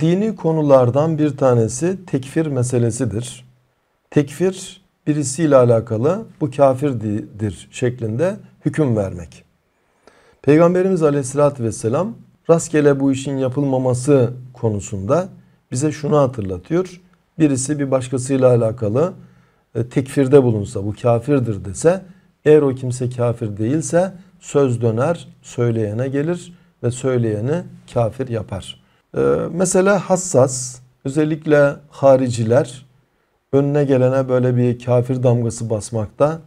Dini konulardan bir tanesi tekfir meselesidir. Tekfir birisiyle alakalı bu kafirdir şeklinde hüküm vermek. Peygamberimiz aleyhissalatü vesselam rastgele bu işin yapılmaması konusunda bize şunu hatırlatıyor. Birisi bir başkasıyla alakalı e, tekfirde bulunsa bu kafirdir dese eğer o kimse kafir değilse söz döner söyleyene gelir ve söyleyeni kafir yapar. Ee, mesela hassas özellikle hariciler önüne gelene böyle bir kafir damgası basmakta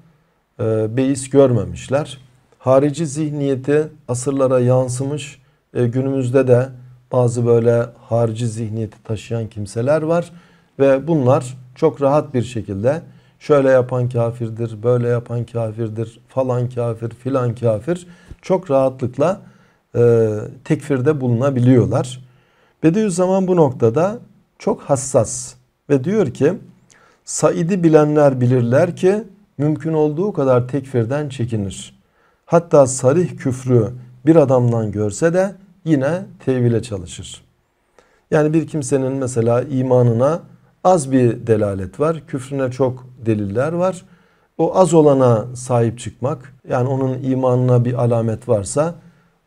e, beis görmemişler. Harici zihniyeti asırlara yansımış e, günümüzde de bazı böyle harici zihniyeti taşıyan kimseler var ve bunlar çok rahat bir şekilde şöyle yapan kafirdir, böyle yapan kafirdir, falan kafir, filan kafir çok rahatlıkla e, tekfirde bulunabiliyorlar. Bediüzzaman bu noktada çok hassas ve diyor ki Said'i bilenler bilirler ki mümkün olduğu kadar tekfirden çekinir. Hatta sarih küfrü bir adamdan görse de yine tevhile çalışır. Yani bir kimsenin mesela imanına az bir delalet var. Küfrüne çok deliller var. O az olana sahip çıkmak yani onun imanına bir alamet varsa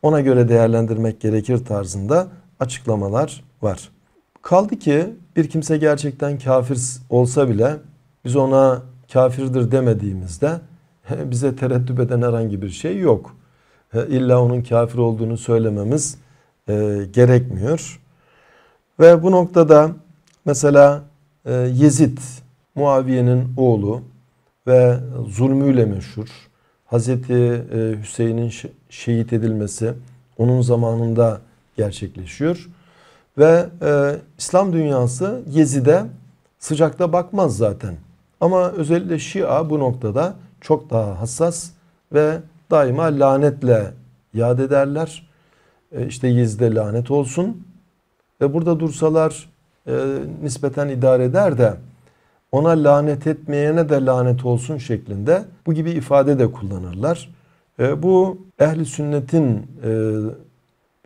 ona göre değerlendirmek gerekir tarzında açıklamalar var. Kaldı ki bir kimse gerçekten kafir olsa bile biz ona kafirdir demediğimizde bize tereddüt eden herhangi bir şey yok. İlla onun kafir olduğunu söylememiz e, gerekmiyor. Ve bu noktada mesela e, Yezid, Muaviye'nin oğlu ve zulmüyle meşhur. Hazreti e, Hüseyin'in şehit edilmesi, onun zamanında gerçekleşiyor. Ve e, İslam dünyası Yezi'de sıcakta bakmaz zaten. Ama özellikle Şia bu noktada çok daha hassas ve daima lanetle yad ederler. E, işte Yezi'de lanet olsun. Ve burada dursalar e, nispeten idare eder de ona lanet etmeyene de lanet olsun şeklinde bu gibi ifade de kullanırlar. E, bu ehli sünnetin e,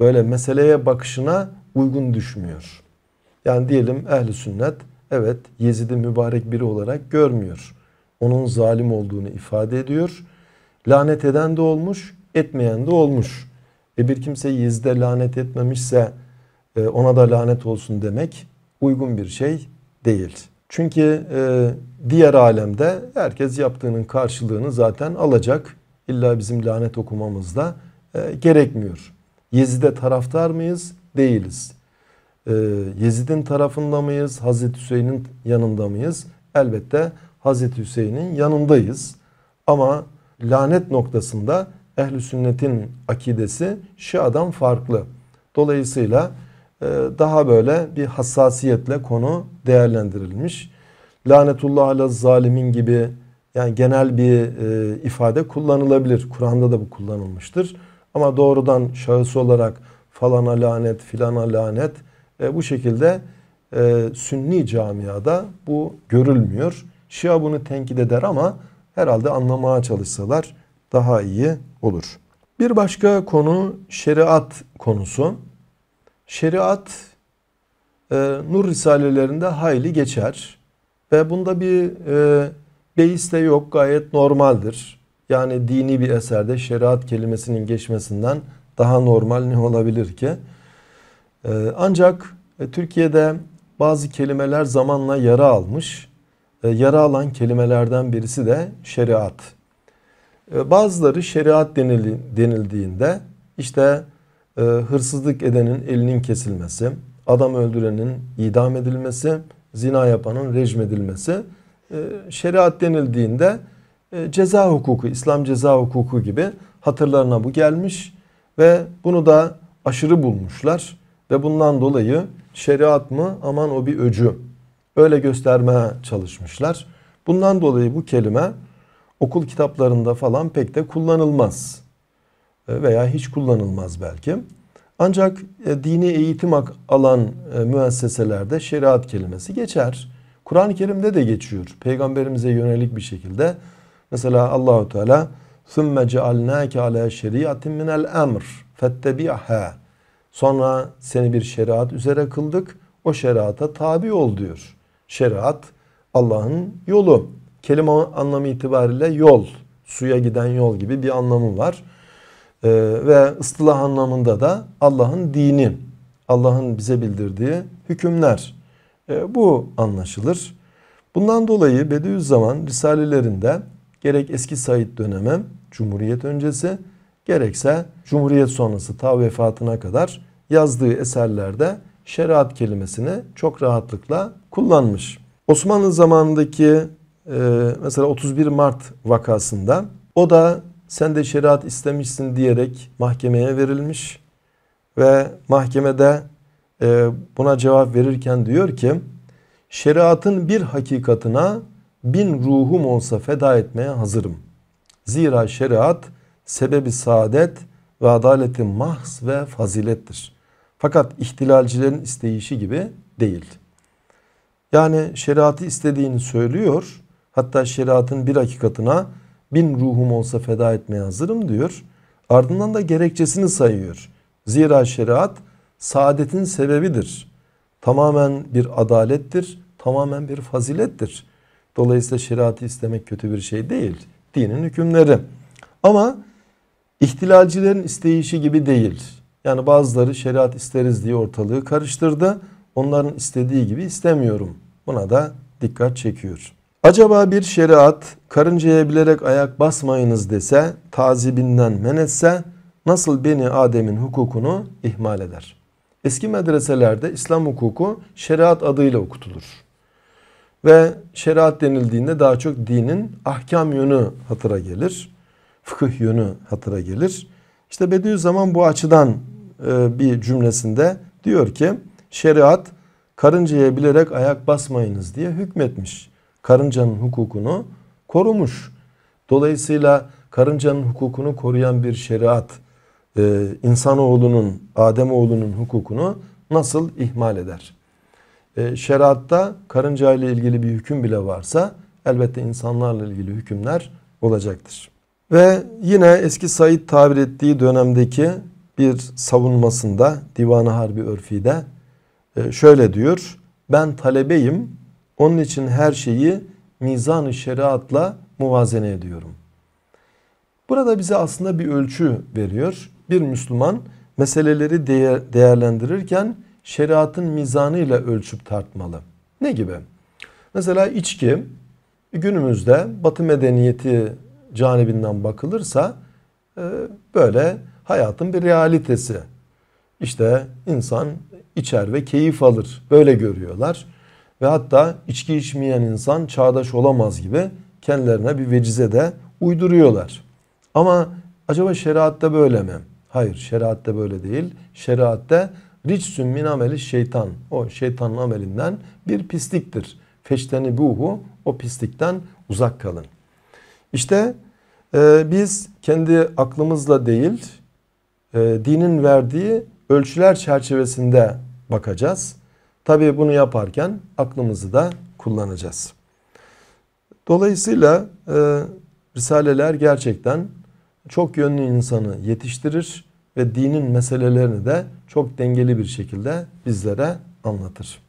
böyle meseleye bakışına uygun düşmüyor. Yani diyelim ehli sünnet evet Yezid'i mübarek biri olarak görmüyor. Onun zalim olduğunu ifade ediyor. Lanet eden de olmuş, etmeyen de olmuş. E bir kimse Yezid'e lanet etmemişse e, ona da lanet olsun demek uygun bir şey değil. Çünkü e, diğer alemde herkes yaptığının karşılığını zaten alacak. İlla bizim lanet okumamız da e, gerekmiyor. Yezid'e taraftar mıyız? Değiliz. Ee, Yezid'in tarafında mıyız? Hazreti Hüseyin'in yanında mıyız? Elbette Hazreti Hüseyin'in yanındayız. Ama lanet noktasında ehli sünnetin akidesi Şia'dan farklı. Dolayısıyla e, daha böyle bir hassasiyetle konu değerlendirilmiş. Lanetullah ala zalimin gibi yani genel bir e, ifade kullanılabilir. Kur'an'da da bu kullanılmıştır. Ama doğrudan şahıs olarak falana lanet filana lanet e, bu şekilde e, sünni camiada bu görülmüyor. Şia bunu tenkit eder ama herhalde anlamaya çalışsalar daha iyi olur. Bir başka konu şeriat konusu. Şeriat e, nur risalelerinde hayli geçer ve bunda bir e, beis de yok gayet normaldir. Yani dini bir eserde şeriat kelimesinin geçmesinden daha normal ne olabilir ki? Ee, ancak e, Türkiye'de bazı kelimeler zamanla yara almış. E, yara alan kelimelerden birisi de şeriat. E, bazıları şeriat denil, denildiğinde işte e, hırsızlık edenin elinin kesilmesi, adam öldürenin idam edilmesi, zina yapanın rejim edilmesi. E, şeriat denildiğinde e, ceza hukuku, İslam ceza hukuku gibi hatırlarına bu gelmiş ve bunu da aşırı bulmuşlar ve bundan dolayı şeriat mı aman o bir öcü öyle göstermeye çalışmışlar. Bundan dolayı bu kelime okul kitaplarında falan pek de kullanılmaz e, veya hiç kullanılmaz belki. Ancak e, dini eğitim alan müesseselerde şeriat kelimesi geçer. Kur'an-ı Kerim'de de geçiyor. Peygamberimize yönelik bir şekilde Mesela Allahu Teala "Sümme cealnake ala şeriatin minel emr fettebi'ha." Sonra seni bir şeriat üzere kıldık. O şeriata tabi ol diyor. Şeriat Allah'ın yolu. Kelime anlamı itibariyle yol, suya giden yol gibi bir anlamı var. Ee, ve ıstılah anlamında da Allah'ın dini, Allah'ın bize bildirdiği hükümler. Ee, bu anlaşılır. Bundan dolayı Bediüzzaman Risalelerinde gerek eski Said dönemi Cumhuriyet öncesi gerekse Cumhuriyet sonrası ta vefatına kadar yazdığı eserlerde şeriat kelimesini çok rahatlıkla kullanmış. Osmanlı zamanındaki e, mesela 31 Mart vakasında o da sen de şeriat istemişsin diyerek mahkemeye verilmiş ve mahkemede e, buna cevap verirken diyor ki şeriatın bir hakikatına bin ruhum olsa feda etmeye hazırım. Zira şeriat sebebi saadet ve adaletin mahs ve fazilettir. Fakat ihtilalcilerin isteyişi gibi değil. Yani şeriatı istediğini söylüyor. Hatta şeriatın bir hakikatına bin ruhum olsa feda etmeye hazırım diyor. Ardından da gerekçesini sayıyor. Zira şeriat saadetin sebebidir. Tamamen bir adalettir, tamamen bir fazilettir. Dolayısıyla şeriatı istemek kötü bir şey değil. Dinin hükümleri. Ama ihtilalcilerin isteyişi gibi değil. Yani bazıları şeriat isteriz diye ortalığı karıştırdı. Onların istediği gibi istemiyorum. Buna da dikkat çekiyor. Acaba bir şeriat karıncaya bilerek ayak basmayınız dese, tazibinden men etse nasıl beni Adem'in hukukunu ihmal eder? Eski medreselerde İslam hukuku şeriat adıyla okutulur. Ve şeriat denildiğinde daha çok dinin ahkam yönü hatıra gelir. Fıkıh yönü hatıra gelir. İşte Bediüzzaman bu açıdan e, bir cümlesinde diyor ki şeriat karıncaya bilerek ayak basmayınız diye hükmetmiş. Karıncanın hukukunu korumuş. Dolayısıyla karıncanın hukukunu koruyan bir şeriat e, insanoğlunun, Ademoğlunun hukukunu nasıl ihmal eder? e, şeriatta karınca ile ilgili bir hüküm bile varsa elbette insanlarla ilgili hükümler olacaktır. Ve yine eski Said tabir ettiği dönemdeki bir savunmasında Divan-ı Harbi Örfi'de e, şöyle diyor. Ben talebeyim. Onun için her şeyi mizan-ı şeriatla muvazene ediyorum. Burada bize aslında bir ölçü veriyor. Bir Müslüman meseleleri değerlendirirken şeriatın mizanıyla ölçüp tartmalı. Ne gibi? Mesela içki günümüzde batı medeniyeti canibinden bakılırsa e, böyle hayatın bir realitesi. İşte insan içer ve keyif alır. Böyle görüyorlar. Ve hatta içki içmeyen insan çağdaş olamaz gibi kendilerine bir vecize de uyduruyorlar. Ama acaba şeriatta böyle mi? Hayır şeriatta böyle değil. Şeriatta Ricsun min ameli şeytan. O şeytanın amelinden bir pisliktir. Feşteni buhu o pislikten uzak kalın. İşte e, biz kendi aklımızla değil e, dinin verdiği ölçüler çerçevesinde bakacağız. Tabi bunu yaparken aklımızı da kullanacağız. Dolayısıyla e, Risaleler gerçekten çok yönlü insanı yetiştirir ve dinin meselelerini de çok dengeli bir şekilde bizlere anlatır.